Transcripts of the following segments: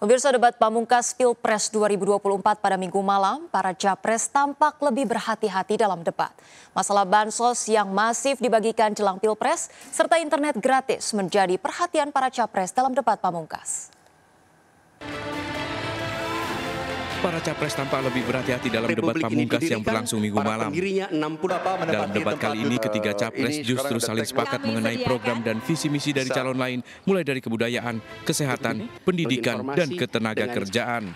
Pemirsa debat pamungkas Pilpres 2024 pada minggu malam, para capres tampak lebih berhati-hati dalam debat. Masalah bansos yang masif dibagikan jelang Pilpres serta internet gratis menjadi perhatian para capres dalam debat pamungkas. Para capres tampak lebih berhati-hati dalam Republik debat pamungkas yang berlangsung minggu malam. Dalam debat kali ini, ketiga eh, capres justru saling sepakat mengenai program dan visi misi dari calon lain, mulai dari kebudayaan, kesehatan, pendidikan, dan ketenaga kerjaan.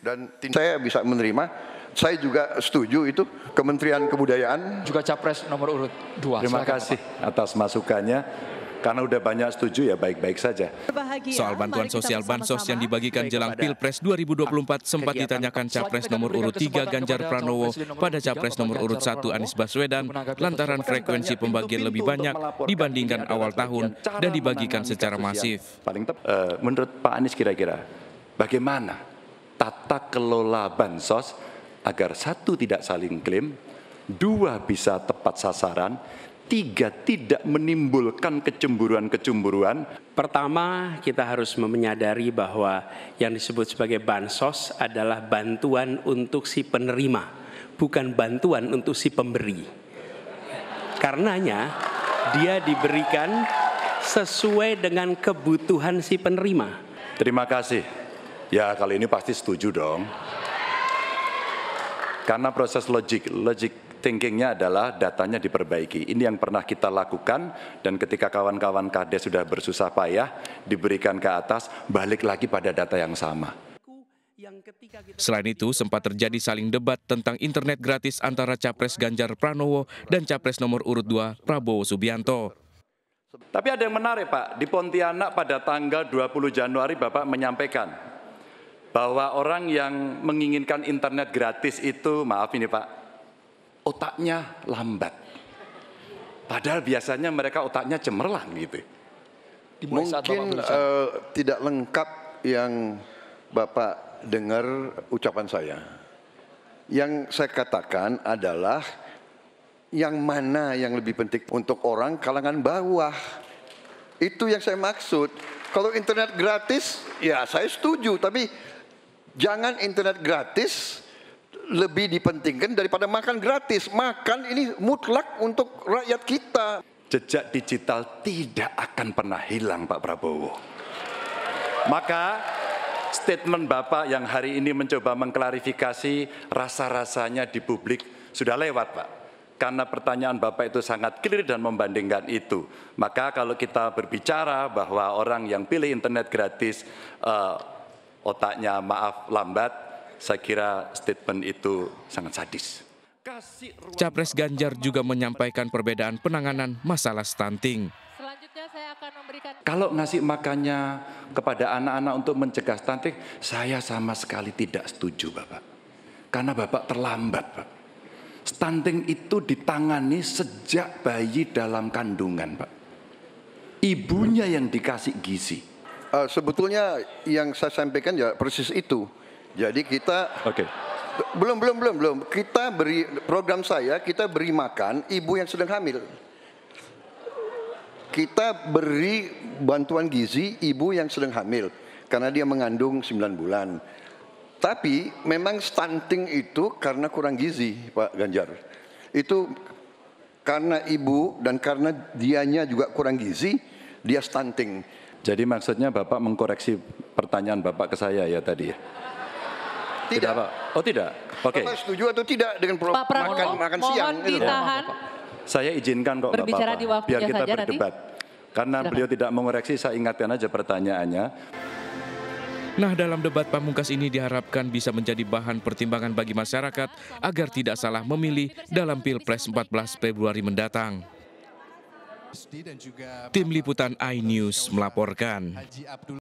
Dan saya bisa menerima, saya juga setuju itu Kementerian Kebudayaan. Juga capres nomor urut 2. Terima Silakan, kasih atas masukannya. Karena udah banyak setuju ya baik-baik saja. Soal bantuan sosial Bansos yang dibagikan jelang Pilpres 2024 ah, sempat ditanyakan Capres nomor urut 3 Ganjar Pranowo pada Capres nomor urut 1 Anies Baswedan lantaran frekuensi pembagian lebih banyak dibandingkan awal tahun dan dibagikan secara masif. Eh, menurut Pak Anies kira-kira bagaimana tata kelola Bansos agar satu tidak saling klaim, dua bisa tepat sasaran, Tiga, tidak menimbulkan kecemburuan-kecemburuan. Pertama, kita harus menyadari bahwa yang disebut sebagai bansos adalah bantuan untuk si penerima, bukan bantuan untuk si pemberi. Karenanya, dia diberikan sesuai dengan kebutuhan si penerima. Terima kasih. Ya, kali ini pasti setuju dong. Karena proses logik, logik thinkingnya adalah datanya diperbaiki. Ini yang pernah kita lakukan dan ketika kawan-kawan kades sudah bersusah payah, diberikan ke atas, balik lagi pada data yang sama. Selain itu, sempat terjadi saling debat tentang internet gratis antara Capres Ganjar Pranowo dan Capres nomor urut 2 Prabowo Subianto. Tapi ada yang menarik Pak, di Pontianak pada tanggal 20 Januari Bapak menyampaikan bahwa orang yang menginginkan internet gratis itu, maaf ini Pak, otaknya lambat. Padahal biasanya mereka otaknya cemerlang gitu. Dimulai Mungkin uh, tidak lengkap yang Bapak dengar ucapan saya. Yang saya katakan adalah yang mana yang lebih penting untuk orang kalangan bawah. Itu yang saya maksud. Kalau internet gratis, ya saya setuju. Tapi jangan internet gratis lebih dipentingkan daripada makan gratis. Makan ini mutlak untuk rakyat kita. Jejak digital tidak akan pernah hilang Pak Prabowo. Maka statement Bapak yang hari ini mencoba mengklarifikasi rasa-rasanya di publik sudah lewat Pak. Karena pertanyaan Bapak itu sangat clear dan membandingkan itu. Maka kalau kita berbicara bahwa orang yang pilih internet gratis uh, otaknya maaf lambat, saya kira statement itu sangat sadis. Capres Ganjar juga menyampaikan perbedaan penanganan masalah stunting. Kalau ngasih makannya kepada anak-anak untuk mencegah stunting, saya sama sekali tidak setuju Bapak. Karena Bapak terlambat Pak. Stunting itu ditangani sejak bayi dalam kandungan Pak. Ibunya yang dikasih gizi. Uh, sebetulnya yang saya sampaikan ya persis itu. Jadi kita Oke. Okay. Belum belum belum belum. Kita beri program saya kita beri makan ibu yang sedang hamil. Kita beri bantuan gizi ibu yang sedang hamil karena dia mengandung 9 bulan. Tapi memang stunting itu karena kurang gizi, Pak Ganjar. Itu karena ibu dan karena dianya juga kurang gizi, dia stunting. Jadi maksudnya Bapak mengkoreksi pertanyaan Bapak ke saya ya tadi ya? Tidak. tidak oh tidak. Oke. Okay. setuju atau tidak dengan Pak Pramono, makan, makan siang? Mohon ditahan. saya izinkan kok Berbicara Bapak, di waktu biar kita saja berdebat. Nanti. Karena Silahkan. beliau tidak mengoreksi, saya ingatkan aja pertanyaannya. Nah, dalam debat pamungkas ini diharapkan bisa menjadi bahan pertimbangan bagi masyarakat agar tidak salah memilih dalam Pilpres 14 Februari mendatang. Tim Liputan iNews melaporkan.